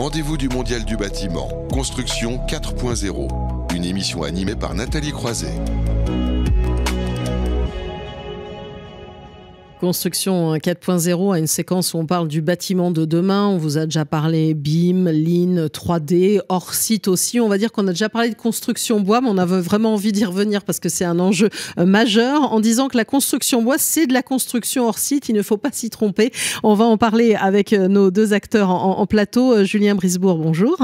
rendez-vous du Mondial du bâtiment, Construction 4.0, une émission animée par Nathalie Croiset. construction 4.0 hein, à une séquence où on parle du bâtiment de demain. On vous a déjà parlé BIM, Lean, 3D, hors site aussi. On va dire qu'on a déjà parlé de construction bois, mais on avait vraiment envie d'y revenir parce que c'est un enjeu euh, majeur en disant que la construction bois, c'est de la construction hors site. Il ne faut pas s'y tromper. On va en parler avec euh, nos deux acteurs en, en plateau. Euh, Julien Brisbourg, bonjour.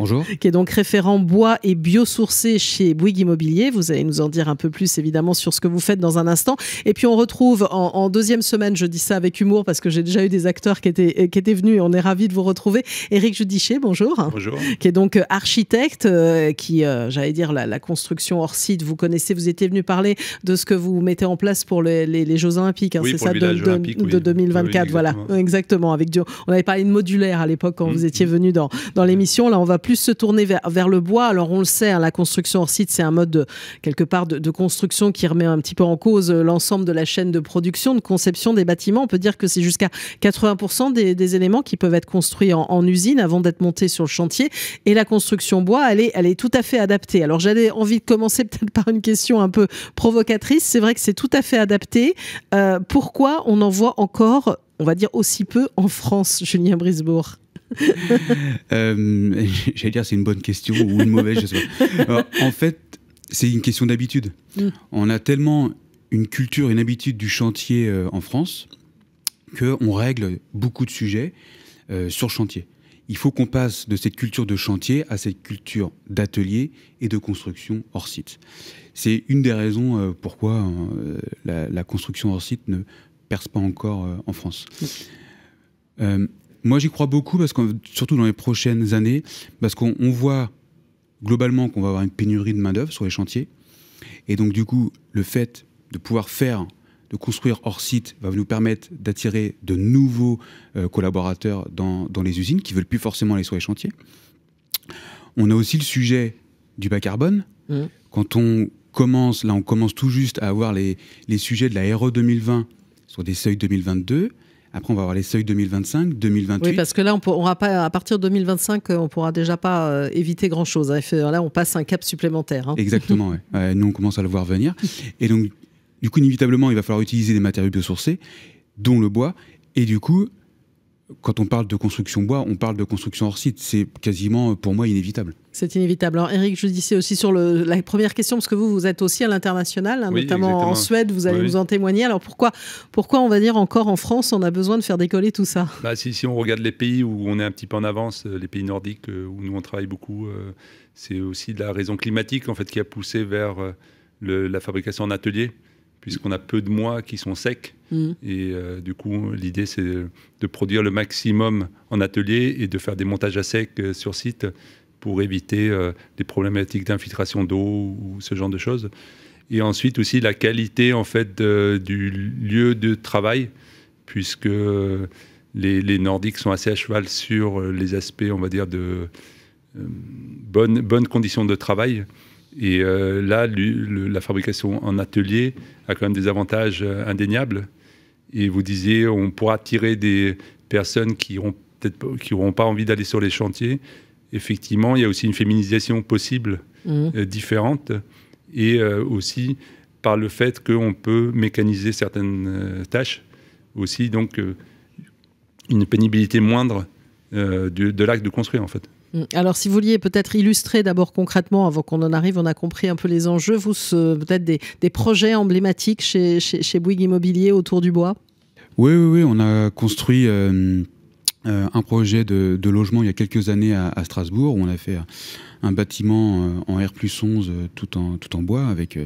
Bonjour. qui est donc référent bois et biosourcé chez Bouygues Immobilier. Vous allez nous en dire un peu plus évidemment sur ce que vous faites dans un instant. Et puis on retrouve en, deuxième semaine, je dis ça avec humour parce que j'ai déjà eu des acteurs qui étaient, euh, qui étaient venus on est ravis de vous retrouver. Éric Judichet, bonjour. Bonjour. Qui est donc euh, architecte, euh, qui, j'allais dire, la, construction hors site, vous connaissez, vous étiez venu parler de ce que vous mettez en place pour les, Jeux Olympiques, hein, oui, c'est ça, de, de, de 2024. Voilà, exactement. Avec on avait parlé de modulaire à l'époque quand vous mm, étiez mm. venu dans, dans l'émission. Là, on va plus se tourner vers, le bois. Alors on le sait, hein, la construction hors site, c'est un mode quelque part de, construction qui remet un petit peu en cause euh, l'ensemble de la chaîne de production, de conception des bâtiments. On peut dire que c'est jusqu'à 80% des, éléments qui peuvent être construits en, usine avant d'être montés sur le chantier. Et la construction bois, elle est, elle est tout à fait adaptée. Alors j'avais envie de commencer peut-être par une question un peu provocatrice. C'est vrai que c'est tout à fait adapté. Euh, pourquoi on en voit encore on va dire aussi peu en France, Julien Brisbourg euh, j'allais dire, c'est une bonne question ou une mauvaise, je sais pas. en fait, c'est une question d'habitude. Mm. On a tellement une culture, une habitude du chantier euh, en France qu'on règle beaucoup de sujets euh, sur chantier. Il faut qu'on passe de cette culture de chantier à cette culture d'atelier et de construction hors site. C'est une des raisons pourquoi la, construction hors site ne perce pas encore en France. Mm. Moi, j'y crois beaucoup, parce que, surtout dans les prochaines années, parce qu'on voit globalement qu'on va avoir une pénurie de main-d'œuvre sur les chantiers. Et donc, du coup, le fait de pouvoir faire, de construire hors site, va nous permettre d'attirer de nouveaux euh, collaborateurs dans, les usines qui ne veulent plus forcément aller sur les chantiers. On a aussi le sujet du bas carbone. Mmh. Quand on commence, là, on commence tout juste à avoir les, les sujets de la RE 2020 sur des seuils 2022. Après, on va avoir les seuils 2025, 2028. Oui, parce que là, on pourra pas, à partir de 2025, euh, on ne pourra déjà pas euh, éviter grand-chose. Hein. Là, on passe un cap supplémentaire. Hein. Exactement, nous, on commence à le voir venir. Et donc, du coup, inévitablement, il va falloir utiliser des matériaux biosourcés, dont le bois. Et du coup, quand on parle de construction bois, on parle de construction hors site. C'est quasiment, euh, pour moi, inévitable. C'est inévitable. Alors, Eric je disais aussi sur la première question, parce que vous, vous êtes aussi à l'international, hein, notamment en Suède, vous allez nous en témoigner. Alors, pourquoi, pourquoi, on va dire, encore en France, on a besoin de faire décoller tout ça bah, si, si, on regarde les pays où on est un petit peu en avance, euh, les pays nordiques, euh, où nous, on travaille beaucoup, c'est aussi de la raison climatique, en fait, qui a poussé vers la fabrication en atelier puisqu'on a peu de mois qui sont secs. Mm. Et euh, du coup, l'idée, c'est de produire le maximum en atelier et de faire des montages à sec euh, sur site pour éviter des euh, problématiques d'infiltration d'eau ou ce genre de choses. Et ensuite aussi la qualité en fait du lieu de travail, puisque les, Nordiques sont assez à cheval sur les aspects, on va dire, de bonnes conditions de travail. Et euh, là, la fabrication en atelier a quand même des avantages euh, indéniables. Et vous disiez, on pourra attirer des personnes qui n'auront qui auront pas envie d'aller sur les chantiers. Effectivement, il y a aussi une féminisation possible, mmh. euh, différente, et aussi par le fait qu'on peut mécaniser certaines tâches, aussi donc une pénibilité moindre de, de l'acte de construire en fait. Mm. Alors, si vous vouliez peut-être illustrer d'abord concrètement, avant qu'on en arrive, on a compris un peu les enjeux, vous, peut-être des, projets emblématiques chez, chez, Bouygues Immobilier autour du bois Oui, oui, on a construit. Euh, euh, un projet de, logement il y a quelques années à, Strasbourg où on a fait un bâtiment euh, en R 11 tout, en, tout en bois avec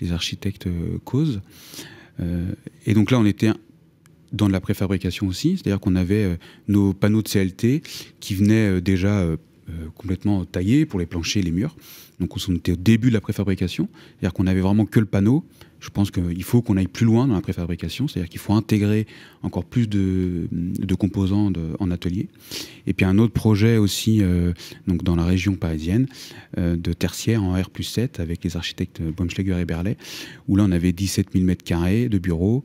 les architectes Cause. et donc là on était dans de la préfabrication aussi, c'est-à-dire qu'on avait nos panneaux de CLT qui venaient déjà euh, complètement taillés pour les planchers et les murs. Donc on était au début de la préfabrication, c'est-à-dire qu'on avait vraiment que le panneau. Je pense qu'il faut qu'on aille plus loin dans la préfabrication, c'est-à-dire qu'il faut intégrer encore plus de, composants en atelier. Et puis un autre projet aussi euh, donc dans la région parisienne euh, de tertiaire en R 7 avec les architectes Baumschläger et Berlet, où là on avait 17 000 m2 de bureaux,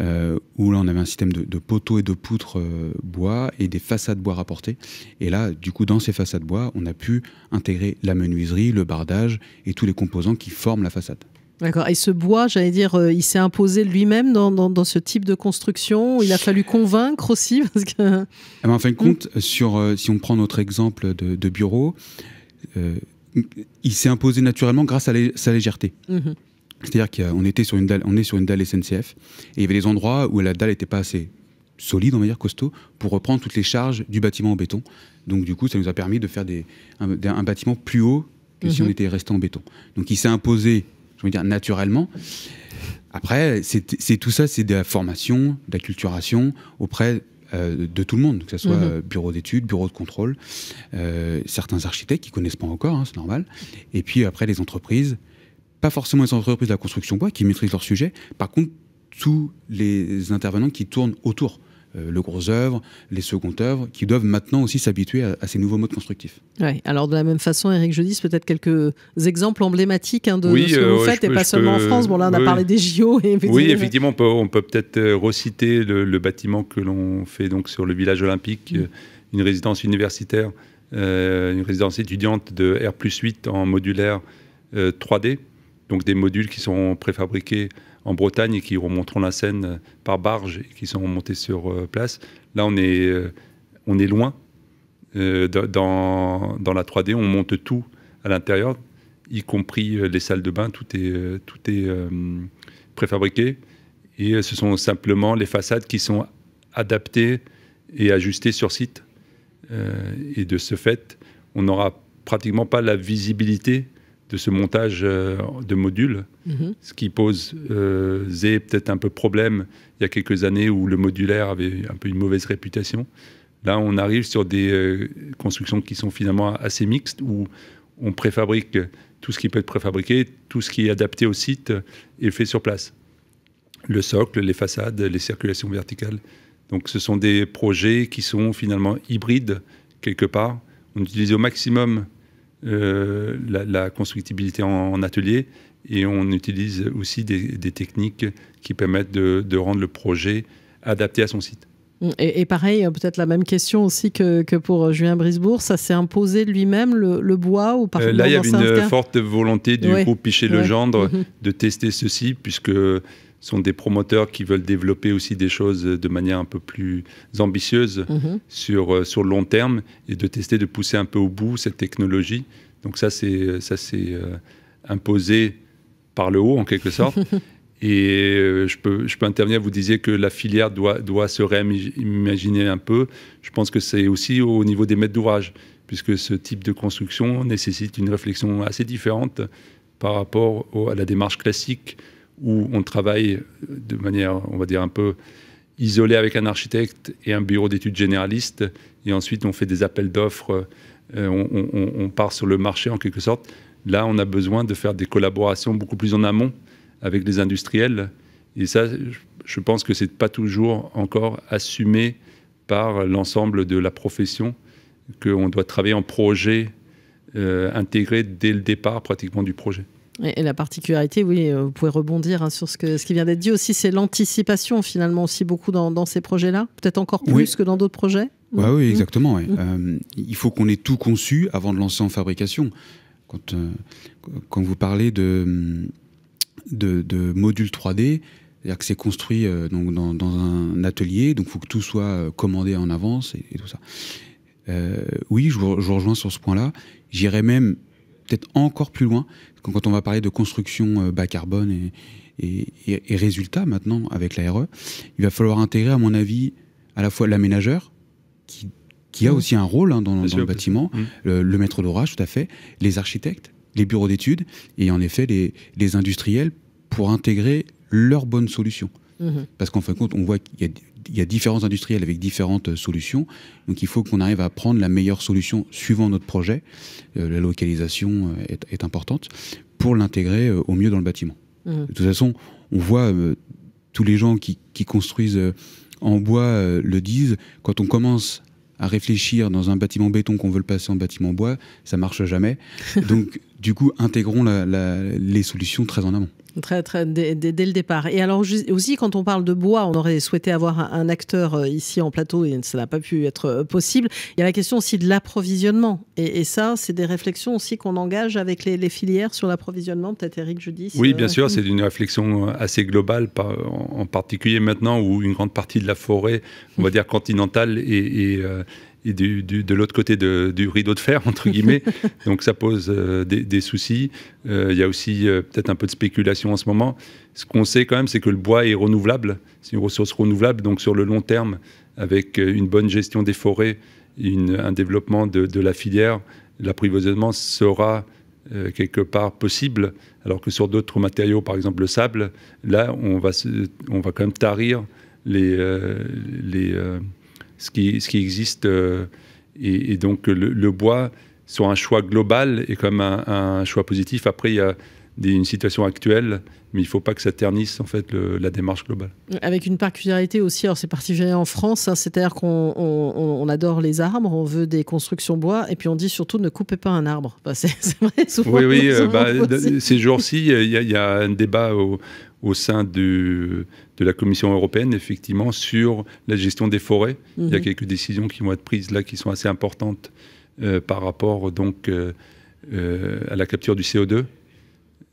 euh, où là on avait un système de, poteaux et de poutres euh, bois et des façades bois rapportées. Et là, du coup, dans ces façades bois, on a pu intégrer la menuiserie, le bardage et tous les composants qui forment la façade. D'accord. Et ce bois, j'allais dire, euh, il s'est imposé lui-même dans, ce type de construction. Il a fallu convaincre aussi. Eh ben, en fin de hmm. compte, sur, si on prend notre exemple de, bureau, il s'est imposé naturellement grâce à sa légèreté. Mhm. C'est-à-dire qu'on était sur une dalle, on est sur une dalle SNCF, et il y avait des endroits où la dalle n'était pas assez solide, on va dire costaud, pour reprendre toutes les charges du bâtiment en béton. Donc du coup, ça nous a permis de faire des, un, bâtiment plus haut que si mhm. on était resté en béton. Donc il s'est imposé, je veux dire, naturellement. Après, c'est tout ça, c'est de la formation, de la culturation auprès euh, de tout le monde, que ce soit mhm. bureau d'études, bureau de contrôle, euh, certains architectes qui connaissent pas encore, hein, c'est normal, et puis après les entreprises, pas forcément les entreprises de la construction bois qui maîtrisent leur sujet, par contre tous les intervenants qui tournent autour euh, le gros œuvre, les secondes œuvres, qui doivent maintenant aussi s'habituer à, ces nouveaux modes constructifs. Ouais, alors de la même façon, Eric je dis peut-être quelques exemples emblématiques hein, de, ce que euh, vous faites, et pas seulement en France. Bon, là, on a parlé des JO. Oui, effectivement, on peut peut-être euh, reciter le, bâtiment que l'on fait donc sur le village olympique, mm. une résidence universitaire, une résidence étudiante de R 8 en modulaire 3D donc des modules qui sont préfabriqués en Bretagne et qui remonteront la scène euh, par barge et qui sont montés sur euh, place. Là, on est, euh, on est loin. Dans, la 3D, on monte tout à l'intérieur, y compris les salles de bain, tout est, tout est préfabriqué. Et ce sont simplement les façades qui sont adaptées et ajustées sur site. et de ce fait, on n'aura pratiquement pas la visibilité de ce montage euh, de modules, mhm. ce qui pose euh, peut-être un peu problème il y a quelques années où le modulaire avait un peu une mauvaise réputation. Là, on arrive sur des euh, constructions qui sont finalement assez mixtes, où on préfabrique tout ce qui peut être préfabriqué, tout ce qui est adapté au site est fait sur place. Le socle, les façades, les circulations verticales. Donc ce sont des projets qui sont finalement hybrides quelque part. On utilise au maximum euh, la, constructibilité en, atelier et on utilise aussi des, techniques qui permettent de, rendre le projet adapté à son site. Et, pareil, euh, peut-être la même question aussi que, pour euh, Julien brisbourg ça s'est imposé lui-même le, bois ou par Là, il y avait une forte volonté du groupe Pichet-Legendre de tester ceci, puisque sont des promoteurs qui veulent développer aussi des choses de manière un peu plus ambitieuse mhm. sur, euh, sur le long terme et de tester, de pousser un peu au bout cette technologie. Donc ça, c'est ça c'est euh, imposé par le haut en quelque sorte. et euh, je, peux, je peux intervenir, vous disiez que la filière doit, doit se réimaginer un peu. Je pense que c'est aussi au niveau des maîtres d'ouvrage, puisque ce type de construction nécessite une réflexion assez différente par rapport à la démarche classique où on travaille de manière, on va dire, un peu isolée avec un architecte et un bureau d'études généralistes. Et ensuite, on fait des appels d'offres, euh, on, part sur le marché en quelque sorte. Là, on a besoin de faire des collaborations beaucoup plus en amont avec les industriels. Et ça, je pense que ce n'est pas toujours encore assumé par l'ensemble de la profession, qu'on doit travailler en projet euh, intégré dès le départ pratiquement du projet. Et, la particularité, oui, euh, vous pouvez rebondir hein, sur ce, que, ce qui vient d'être dit aussi, c'est l'anticipation finalement aussi beaucoup dans, ces projets-là, peut-être encore plus que dans d'autres projets. Bah oui, mmh. exactement. Mmh. Euh, il faut qu'on ait tout conçu avant de lancer en fabrication. Quand, euh, quand vous parlez de, de, modules 3D, c'est-à-dire que c'est construit donc dans, un atelier, donc il faut que tout soit commandé en avance et, tout ça. oui, je vous, rejoins sur ce point-là. J'irai même peut-être encore plus loin, quand on va parler de construction euh, bas carbone et, résultats maintenant avec la RE, il va falloir intégrer, à mon avis, à la fois l'aménageur, qui, a mmh. aussi un rôle hein, dans, le bâtiment, mmh. le, maître d'orage, tout à fait, les architectes, les bureaux d'études, et en effet, les, industriels pour intégrer leurs bonnes solutions. Mmh. Parce qu'en fin de compte, on voit qu'il y a il y a différents industriels avec différentes euh, solutions. Donc il faut qu'on arrive à prendre la meilleure solution suivant notre projet. Euh, la localisation euh, est, importante pour l'intégrer au mieux dans le bâtiment. Mmh. De toute façon, on voit tous les gens qui, construisent en bois le disent. Quand on commence à réfléchir dans un bâtiment béton qu'on veut le passer en bâtiment bois, ça marche jamais. Donc du coup, intégrons les solutions très en amont. Très, très, dès, dès, le départ. Et alors aussi, quand on parle de bois, on aurait souhaité avoir un, acteur euh, ici en plateau et ça n'a pas pu être euh, possible. Il y a la question aussi de l'approvisionnement. Et, ça, c'est des réflexions aussi qu'on engage avec les, filières sur l'approvisionnement. Peut-être Eric je dis Oui, euh, bien sûr, c'est une réflexion assez globale, en particulier maintenant où une grande partie de la forêt, on va dire continentale, et est, et du, de l'autre côté du rideau de fer, entre guillemets. Donc ça pose euh, des, soucis. Euh, il y a aussi euh, peut-être un peu de spéculation en ce moment. Ce qu'on sait quand même, c'est que le bois est renouvelable. C'est une ressource renouvelable. Donc sur le long terme, avec une bonne gestion des forêts, un développement de, la filière, l'apprivoisement sera quelque part possible. Alors que sur d'autres matériaux, par exemple le sable, là, on va, on va quand même tarir les... les ce qui, existe. Euh, et, donc le, bois, sur un choix global, et comme un, un choix positif. Après, il y a une situation actuelle, mais il ne faut pas que ça ternisse en fait la démarche globale. Avec une particularité aussi, alors c'est particulier en France, hein, c'est-à-dire qu'on adore les arbres, on veut des constructions bois, et puis on dit surtout ne coupez pas un arbre. c'est vrai, souvent. Oui, oui, euh, bah, ces jours-ci, il y, y, a un débat au, au sein de, de la Commission européenne, effectivement, sur la gestion des forêts. Il y a mhm. quelques décisions qui vont être prises là qui sont assez importantes euh, par rapport donc, euh, euh, à la capture du CO2.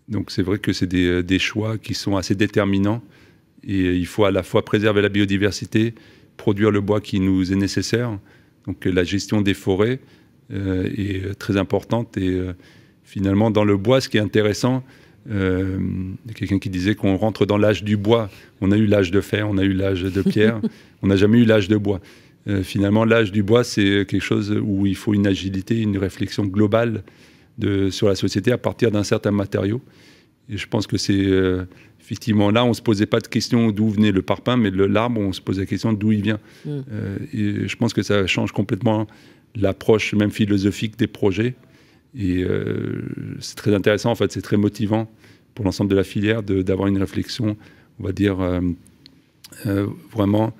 Donc c'est vrai que c'est des, des, choix qui sont assez déterminants et il faut à la fois préserver la biodiversité, produire le bois qui nous est nécessaire. Donc la gestion des forêts est très importante et finalement dans le bois, ce qui est intéressant, euh, Quelqu'un qui disait qu'on rentre dans l'âge du bois. On a eu l'âge de fer, on a eu l'âge de pierre, on n'a jamais eu l'âge de bois. Euh, finalement, l'âge du bois, c'est quelque chose où il faut une agilité, une réflexion globale de, sur la société à partir d'un certain matériau. Et je pense que c'est euh, effectivement là, on ne se posait pas de question d'où venait le parpaing, mais l'arbre, on se posait la question d'où il vient. Mm. Euh, et je pense que ça change complètement l'approche même philosophique des projets. Et euh, c'est très intéressant, en fait, c'est très motivant pour l'ensemble de la filière d'avoir une réflexion, on va dire, euh, euh, vraiment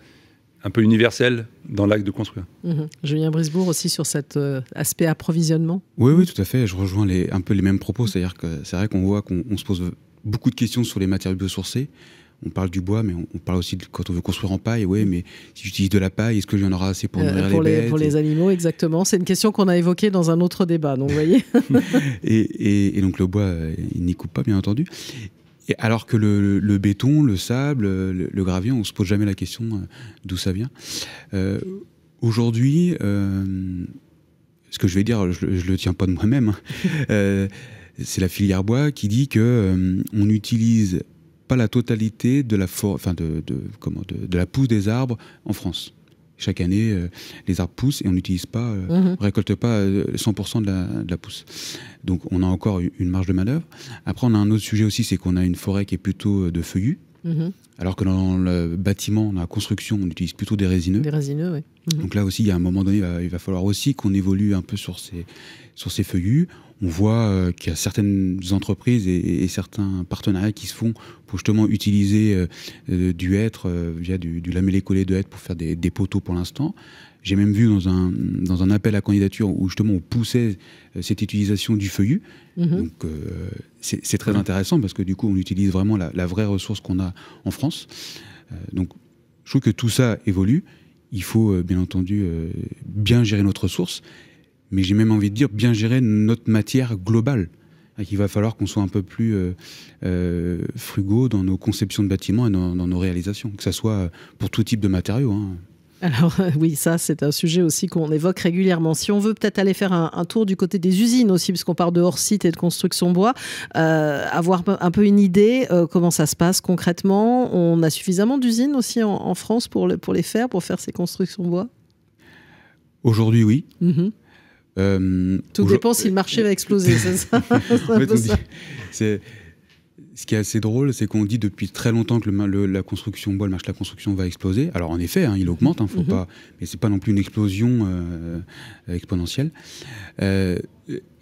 un peu universelle dans l'acte de construire. viens mhm. Julien Brisbourg aussi sur cet aspect approvisionnement Oui, oui, tout à fait. Je rejoins les, un peu les mêmes propos. C'est-à-dire que c'est vrai qu'on voit qu'on se pose beaucoup de questions sur les matériaux biosourcés on parle du bois, mais on, parle aussi de, quand on veut construire en paille. Oui, mais si j'utilise de la paille, est-ce que j'en aura assez pour euh, nourrir les, bêtes Pour les animaux, exactement. C'est une question qu'on a évoquée dans un autre débat, donc voyez. et, donc le bois, euh, il n'y coupe pas, bien entendu. alors que le, béton, le sable, euh, le, gravier, on ne se pose jamais la question d'où ça vient. Aujourd'hui, ce que je vais dire, je, ne le tiens pas de moi-même. Hein. c'est la filière bois qui dit que on utilise la totalité de la, for enfin de, de, comment, de, de, la pousse des arbres en France. Chaque année, euh, les arbres poussent et on n'utilise pas, euh, mhm. récolte pas 100% euh, la, de la, pousse. Donc on a encore une marge de manœuvre. Après, on a un autre sujet aussi, c'est qu'on a une forêt qui est plutôt de feuillus. Mhm. Alors que dans le bâtiment, dans la construction, on utilise plutôt des résineux. Des résineux, mhm. Donc là aussi, il y a un moment donné, il va, il va falloir aussi qu'on évolue un peu sur ces, sur ces feuillus on voit euh, qu'il y a certaines entreprises et, certains partenariats qui se font pour justement utiliser euh, euh, du hêtre via du, lamellé-collé de hêtre pour faire des, poteaux pour l'instant. J'ai même vu dans un, dans un appel à candidature où justement on poussait cette utilisation du feuillu. Mhm. Donc c'est très intéressant parce que du coup on utilise vraiment la, vraie ressource qu'on a en France. donc je trouve que tout ça évolue. Il faut bien entendu bien gérer notre ressource mais j'ai même envie de dire bien gérer notre matière globale. Il va falloir qu'on soit un peu plus euh, euh, frugaux dans nos conceptions de bâtiments et dans, nos réalisations, que ce soit euh, pour tout type de matériaux. Hein. Alors oui, ça c'est un sujet aussi qu'on évoque régulièrement. Si on veut peut-être aller faire un, tour du côté des usines aussi, puisqu'on parle de hors-site et de construction bois, avoir un peu une idée comment ça se passe concrètement. On a suffisamment d'usines aussi en, France pour, pour, les faire, pour faire ces constructions bois Aujourd'hui oui. Mhm. Euh, tout dépend si le marché va exploser, c'est ça, ce qui est assez drôle, c'est qu'on dit depuis très longtemps que le, la construction bois, le marché de la construction va exploser. Alors en effet, hein, il augmente, hein, faut mhm. pas, mais c'est pas non plus une explosion euh, exponentielle. Euh,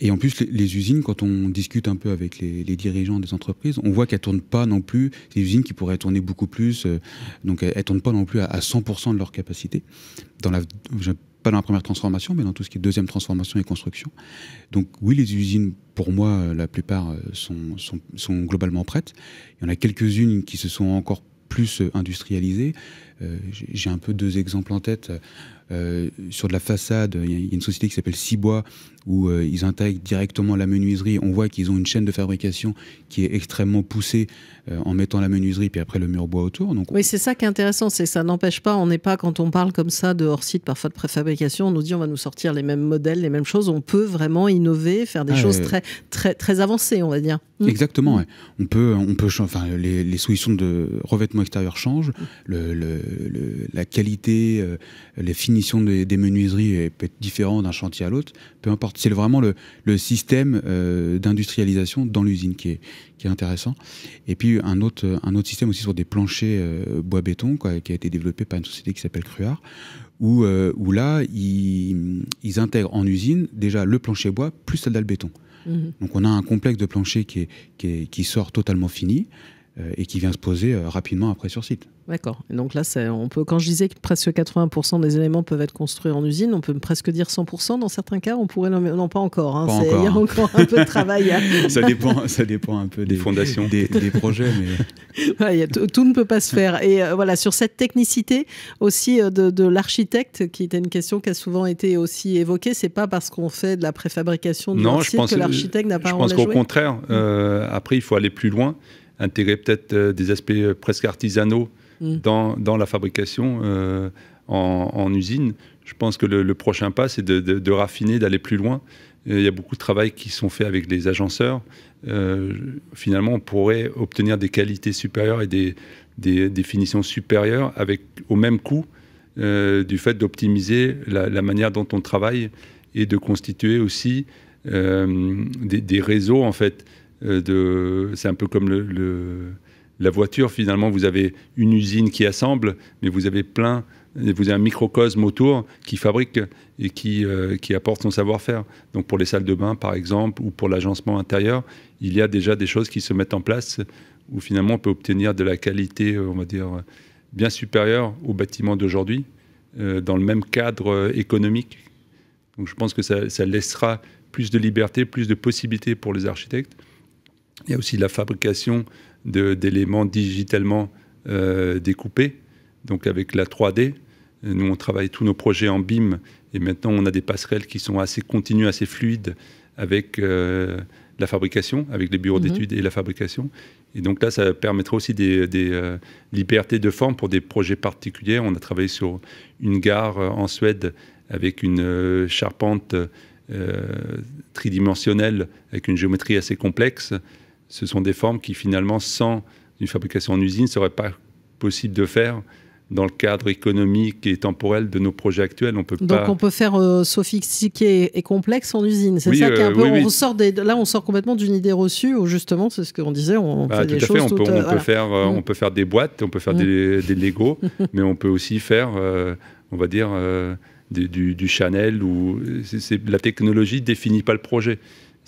et en plus, les, usines, quand on discute un peu avec les, dirigeants des entreprises, on voit qu'elles ne tournent pas non plus. les usines qui pourraient tourner beaucoup plus, donc elles, ne tournent pas non plus à, 100% de leur capacité. Dans la, pas dans la première transformation, mais dans tout ce qui est deuxième transformation et construction. Donc oui, les usines, pour moi, euh, la plupart euh, sont, globalement prêtes. Il y en a quelques-unes qui se sont encore plus euh, industrialisées. J'ai un peu deux exemples en tête. Euh, sur de la façade, il y, a une société qui s'appelle Cibois où euh, ils intègrent directement la menuiserie. On voit qu'ils ont une chaîne de fabrication qui est extrêmement poussée euh, en mettant la menuiserie puis après le mur bois autour. Donc, oui, c'est ça qui est intéressant, c'est ça n'empêche pas, on n'est pas quand on parle comme ça de hors site parfois de préfabrication, on nous dit on va nous sortir les mêmes modèles, les mêmes choses. On peut vraiment innover, faire des ah, choses très très très avancées, on va dire. Hmm. Exactement. On peut on peut enfin les, les, solutions de revêtement extérieur changent, hmm. la qualité, les finitions des, menuiseries peut être différent d'un chantier à l'autre. Peu importe. C'est vraiment le, système euh, d'industrialisation dans l'usine qui est, intéressant. Et puis un autre, un autre système aussi sur des planchers euh, bois-béton qui a été développé par une société qui s'appelle Cruard, où, euh, là, ils, intègrent en usine déjà le plancher bois plus celle d'albéton mmh. Donc on a un complexe de plancher qui, qui sort totalement fini et qui vient se poser euh, rapidement après sur site. D'accord. Donc là, on peut, quand je disais que presque 80% des éléments peuvent être construits en usine, on peut presque dire 100%. Dans certains cas, on pourrait... Non, pas encore. Hein. Il y a encore un peu de travail. ça, dépend, ça dépend un peu des, fondations, des, projets. tout ne peut pas se faire. Et euh, voilà, sur cette technicité aussi euh, de, l'architecte, qui était une question qui a souvent été aussi évoquée, c'est pas parce qu'on fait de la préfabrication de non, que l'architecte n'a pas Je pense qu'au contraire, après, il faut aller plus loin intégrer peut-être euh, des aspects euh, presque artisanaux mm. dans, dans, la fabrication euh, en, usine. Je pense que le, prochain pas, c'est de, raffiner, d'aller plus loin. Il y a beaucoup de travail qui sont faits avec les agenceurs. finalement, on pourrait obtenir des qualités supérieures et des, des, finitions supérieures avec, au même coût du fait d'optimiser la, manière dont on travaille et de constituer aussi des, des, réseaux en fait euh, de, c'est un peu comme le, la voiture, finalement, vous avez une usine qui assemble, mais vous avez plein, vous avez un microcosme autour qui fabrique et qui, euh, qui apporte son savoir-faire. Donc pour les salles de bain, par exemple, ou pour l'agencement intérieur, il y a déjà des choses qui se mettent en place où finalement on peut obtenir de la qualité, euh, on va dire, bien supérieure aux bâtiments d'aujourd'hui, dans le même cadre économique. Donc je pense que ça laissera plus de liberté, plus de possibilités pour les architectes. Il y a aussi la fabrication d'éléments digitalement euh, découpés, donc avec la 3D. Nous, on travaille tous nos projets en BIM et maintenant, on a des passerelles qui sont assez continues, assez fluides avec euh, la fabrication, avec les bureaux mhm. d'études et la fabrication. Et donc là, ça permettra aussi des, euh, libertés de forme pour des projets particuliers. On a travaillé sur une gare en Suède avec une charpente tridimensionnelle, avec une géométrie assez complexe ce sont des formes qui finalement, sans une fabrication en usine, ne seraient pas possibles de faire dans le cadre économique et temporel de nos projets actuels. On peut Donc on peut faire euh, sophistiqué et complexe en usine. C'est ça qui euh, peu... on Sort Là, on sort complètement d'une idée reçue où justement, c'est ce qu'on disait, on bah, tout des choses... Fait. On, peut, euh, faire, mm. on peut faire des boîtes, on peut faire mm. des, des, Lego, mais on peut aussi faire, on va dire, du, Chanel. Ou... La technologie ne définit pas le projet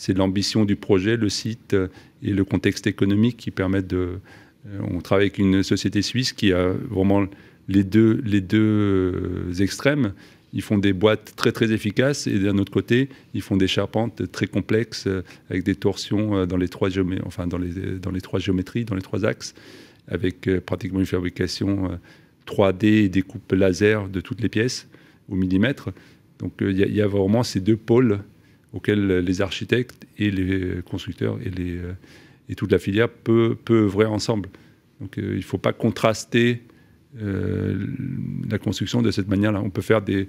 c'est l'ambition du projet, le site euh, et le contexte économique qui permettent de. Euh, on travaille avec une société suisse qui a vraiment les deux, les deux euh, extrêmes. Ils font des boîtes très très efficaces et d'un autre côté, ils font des charpentes très complexes avec des torsions dans les trois, enfin, dans les, dans les trois géométries, dans les trois axes, avec pratiquement une fabrication 3D et des coupes laser de toutes les pièces au millimètre. Donc il y, a vraiment ces deux pôles auxquels les architectes et les constructeurs et, les, euh, et toute la filière peut, peut œuvrer ensemble. Donc euh, il ne faut pas contraster euh, la construction de cette manière-là. On peut faire des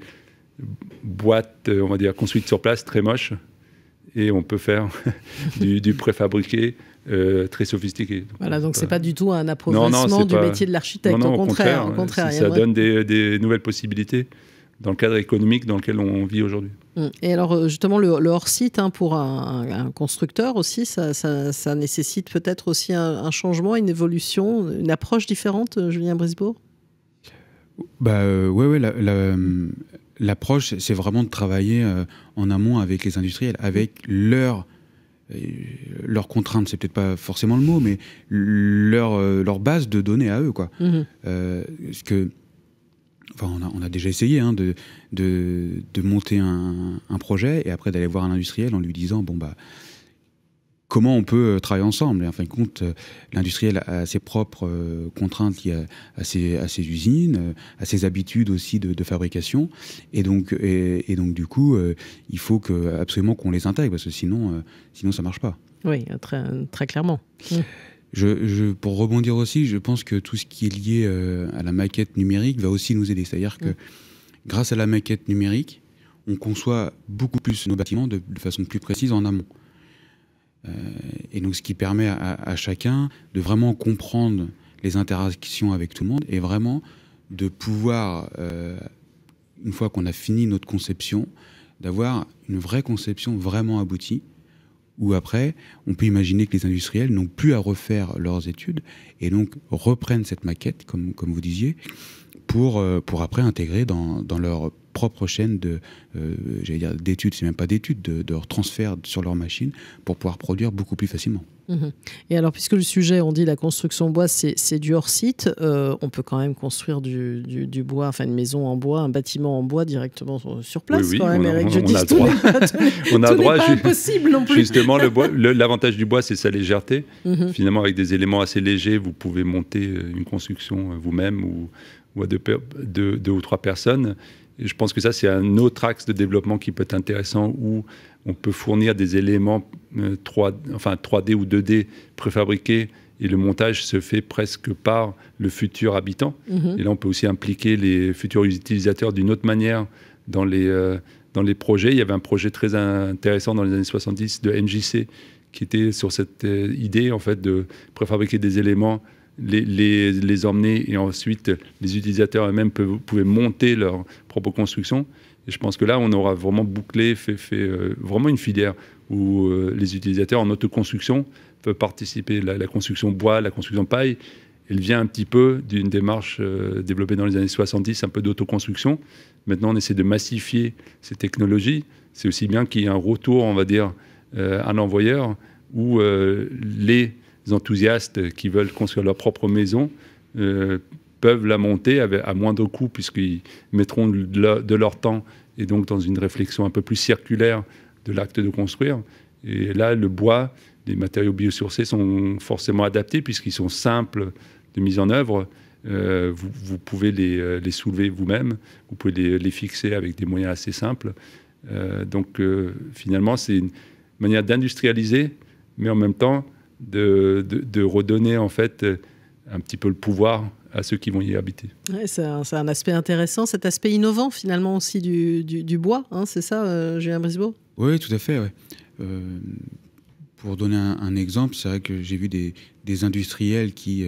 boîtes, on va dire, construites sur place, très moches, et on peut faire du, préfabriqué très sophistiqué. Voilà, donc c'est pas du tout un approfondissement du métier de l'architecte. Au, contraire, contraire, contraire ça, donne des, des nouvelles possibilités dans le cadre économique dans lequel on vit aujourd'hui. Mm. Et alors euh, justement, le, hors-site hein, pour un, constructeur aussi, ça, nécessite peut-être aussi un, changement, une évolution, une approche différente, euh, Julien Brisbourg bah, euh, ouais, L'approche, c'est vraiment de travailler en amont avec les industriels, avec leurs contraintes, c'est peut-être pas forcément le mot, mais leur, leur base de données à eux. Quoi. Mm-hmm. que on, a, déjà essayé hein, de, de, monter un, projet et après d'aller voir un industriel en lui disant bon bah comment on peut euh, travailler ensemble. Et en fin de compte, euh, l'industriel a ses propres euh, contraintes liées à ses, à ses usines, à ses habitudes aussi de, fabrication. Et donc, et, donc du coup, il faut absolument qu'on les intègre parce que sinon, sinon ça marche pas. Oui, très, clairement. Mmh pour rebondir aussi, je pense que tout ce qui est lié euh, à la maquette numérique va aussi nous aider. C'est-à-dire que grâce à la maquette numérique, on conçoit beaucoup plus nos bâtiments de, façon plus précise en amont. Euh, et donc ce qui permet à, chacun de vraiment comprendre les interactions avec tout le monde et vraiment de pouvoir, euh, une fois qu'on a fini notre conception, d'avoir une vraie conception vraiment aboutie où après, on peut imaginer que les industriels n'ont plus à refaire leurs études et donc reprennent cette maquette, comme, comme vous disiez, pour, euh, pour après intégrer dans, dans leur propre chaîne de, euh, dire d'études, c'est même pas d'études, de, de, transfert sur leur machine pour pouvoir produire beaucoup plus facilement. Mhm. Et alors, puisque le sujet, on dit la construction bois, c'est du hors-site, euh, on peut quand même construire du, bois, enfin une maison en bois, un bâtiment en bois directement sur place. quand même, on, on a droit. on a droit. Pas impossible non plus. Justement, l'avantage du bois, c'est sa légèreté. Mhm. Finalement, avec des éléments assez légers, vous pouvez monter euh, une construction vous-même ou, ou à deux, deux, ou trois personnes je pense que ça, c'est un autre axe de développement qui peut être intéressant où on peut fournir des éléments 3, euh, enfin 3D ou 2D préfabriqués et le montage se fait presque par le futur habitant. Mhm. Et là, on peut aussi impliquer les futurs utilisateurs d'une autre manière dans les, euh, dans les projets. Il y avait un projet très intéressant dans les années 70 de NJC qui était sur cette euh, idée en fait de préfabriquer des éléments les, emmener et ensuite les utilisateurs eux-mêmes pouvaient monter leur propre construction. Et je pense que là, on aura vraiment bouclé, fait, fait euh, vraiment une filière où euh, les utilisateurs en autoconstruction peuvent participer. La, construction bois, la construction paille, elle vient un petit peu d'une démarche euh, développée dans les années 70, un peu d'autoconstruction. Maintenant, on essaie de massifier ces technologies. C'est aussi bien qu'il y ait un retour, on va dire, à l'envoyeur où les enthousiastes qui veulent construire leur propre maison euh, peuvent la monter avec, à moindre coût puisqu'ils mettront de, leur, temps et donc dans une réflexion un peu plus circulaire de l'acte de construire. Et là, le bois, les matériaux biosourcés sont forcément adaptés puisqu'ils sont simples de mise en œuvre. Euh, vous, pouvez euh, les, soulever vous-même, vous pouvez les, fixer avec des moyens assez simples. donc finalement, c'est une manière d'industrialiser, mais en même temps de, redonner en fait euh, un petit peu le pouvoir à ceux qui vont y habiter. c'est un, aspect intéressant, cet aspect innovant finalement aussi du, bois, hein, c'est ça euh, Julien Brisbeau Oui, tout à fait. Euh, pour donner un, exemple, c'est vrai que j'ai vu des, industriels qui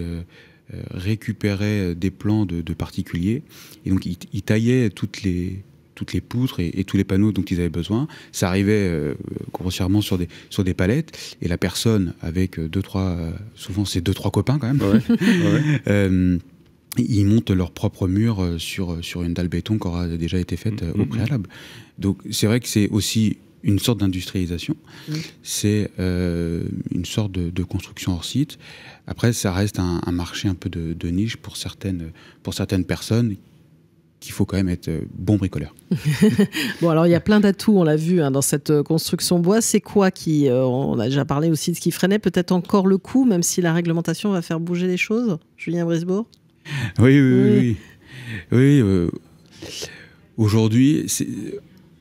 récupéraient des plans de, particuliers et donc ils taillaient toutes les, toutes les poutres et, tous les panneaux dont ils avaient besoin. Ça arrivait euh, grossièrement sur des, sur des palettes. Et la personne avec euh, deux, trois, euh, souvent c'est deux, trois copains quand même. ils montent leur propre mur sur, sur une dalle béton qui aura déjà été faite au mm-hmm. préalable. Donc c'est vrai que c'est aussi une sorte d'industrialisation. C'est une sorte de, construction hors site. Après, ça reste un, marché un peu de, niche pour certaines, pour certaines personnes qu'il faut quand même être euh, bon bricoleur. bon, alors il y a plein d'atouts, on l'a vu, hein, dans cette euh, construction bois. C'est quoi qui, euh, on a déjà parlé aussi de ce qui freinait peut-être encore le coût, même si la réglementation va faire bouger les choses Julien Brisbourg Oui, oui, oui. oui. oui aujourd'hui,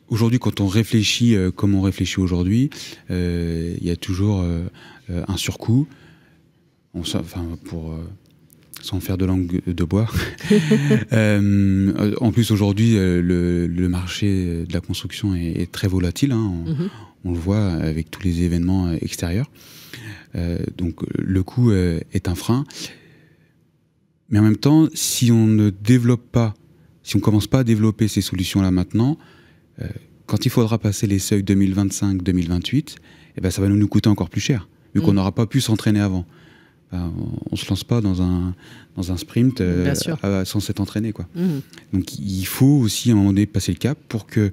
aujourd'hui, quand on réfléchit comme on réfléchit aujourd'hui, il y a toujours un surcoût. On, enfin, pour sans faire de langue de bois. Euh, en plus, aujourd'hui, euh, le, marché de la construction est, très volatile. Hein. Mhm. on, le voit avec tous les événements euh, extérieurs. donc, le coût est un frein. Mais en même temps, si on ne développe pas, si on commence pas à développer ces solutions-là maintenant, quand il faudra passer les seuils 2025-2028, eh ben ça va nous, coûter encore plus cher, vu mhm. qu'on n'aura pas pu s'entraîner avant. Euh, on ne se lance pas dans un, sprint euh, sans s'être entraîné. Mmh. Donc il faut aussi à un moment donné passer le cap pour que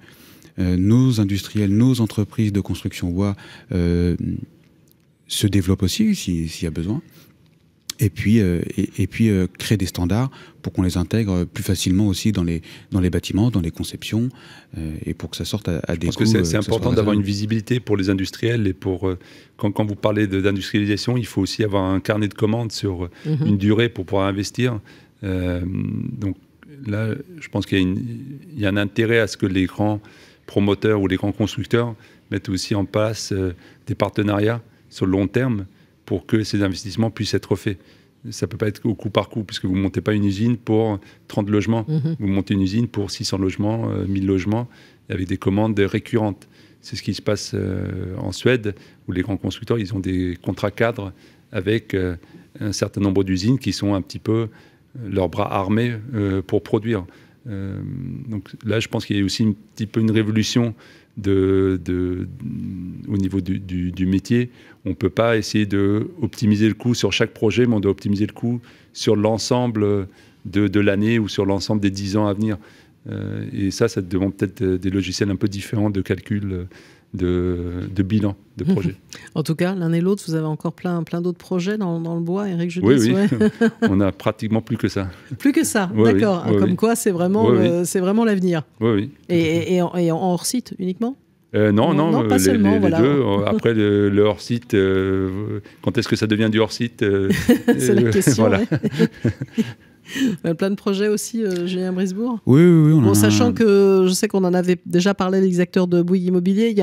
euh, nos industriels, nos entreprises de construction voie se développent aussi s'il y a besoin, et puis, euh, et, puis euh, créer des standards pour qu'on les intègre plus facilement aussi dans les, dans les bâtiments, dans les conceptions, euh, et pour que ça sorte à, des Parce que c'est important d'avoir une visibilité pour les industriels et pour quand, vous parlez d'industrialisation, il faut aussi avoir un carnet de commandes sur mhm. une durée pour pouvoir investir. donc là, je pense qu'il y, a un intérêt à ce que les grands promoteurs ou les grands constructeurs mettent aussi en place des partenariats sur le long terme pour que ces investissements puissent être faits. Ça ne peut pas être au coup par coup, puisque vous ne montez pas une usine pour 30 logements. Mhm. Vous montez une usine pour 600 logements, 1000 euh, logements, avec des commandes récurrentes. C'est ce qui se passe euh, en Suède, où les grands constructeurs, ils ont des contrats cadres avec euh, un certain nombre d'usines qui sont un petit peu leurs bras armés pour produire. donc là, je pense qu'il y a aussi un petit peu une révolution de, au niveau du, métier. On ne peut pas essayer d'optimiser le coût sur chaque projet, mais on doit optimiser le coût sur l'ensemble de, l'année ou sur l'ensemble des 10 ans à venir. Euh, et ça, ça demande peut-être des logiciels un peu différents de calcul. Euh, de, bilan de mhm. projet. en tout cas, l'un et l'autre, vous avez encore plein, plein d'autres projets dans, dans, le bois, Eric Oui, oui. on a pratiquement plus que ça. Plus que ça, d'accord. Comme quoi, c'est vraiment, c'est vraiment l'avenir. Oui, oui. Et, et, en, hors site uniquement euh, non, non, euh, pas les, seulement, voilà. deux. Euh, après, le, le hors-site, quand est-ce que ça devient du hors-site C'est la question. voilà. Euh, plein de projets aussi, euh, Julien Brisbourg. Oui, oui, oui. On Sachant que je sais qu'on en avait déjà parlé, les acteurs de Bouygues Immobilier, il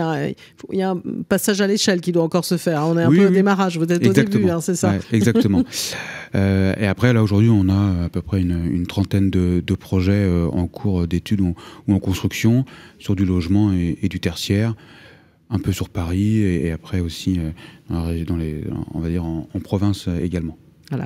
y, a un passage à l'échelle qui doit encore se faire. On est un peu au démarrage, vous êtes au début, hein, c'est ça Exactement. Euh, et après, là, aujourd'hui, on a à peu près une, trentaine de, projets en cours d'études ou, en construction sur du logement et, du tertiaire un peu sur Paris et, après aussi dans les, on va dire en province également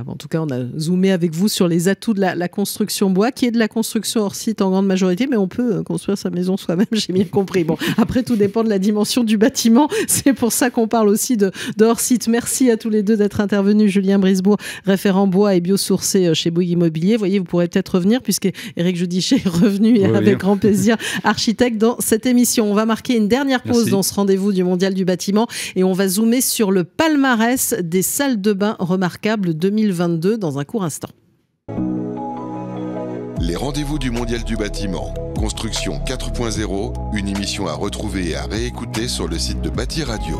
en tout cas, on a zoomé avec vous sur les atouts de la, construction bois, qui est de la construction hors site en grande majorité, mais on peut euh, construire sa maison soi-même, j'ai bien compris. Bon, après, tout dépend de la dimension du bâtiment. C'est pour ça qu'on parle aussi de, hors site. Merci à tous les deux d'être intervenus. Julien Brisbourg, référent bois et biosourcé euh, chez Bouygues Immobilier. Vous voyez, vous pourrez peut-être revenir, puisque Eric Judiché est revenu avec grand plaisir architecte dans cette émission. On va marquer une dernière pause dans ce rendez-vous du Mondial du bâtiment et on va zoomer sur le palmarès des salles de bain remarquables de 2022 dans un court instant. Les rendez-vous du Mondial du bâtiment, Construction 4.0, une émission à retrouver et à réécouter sur le site de Bâti Radio.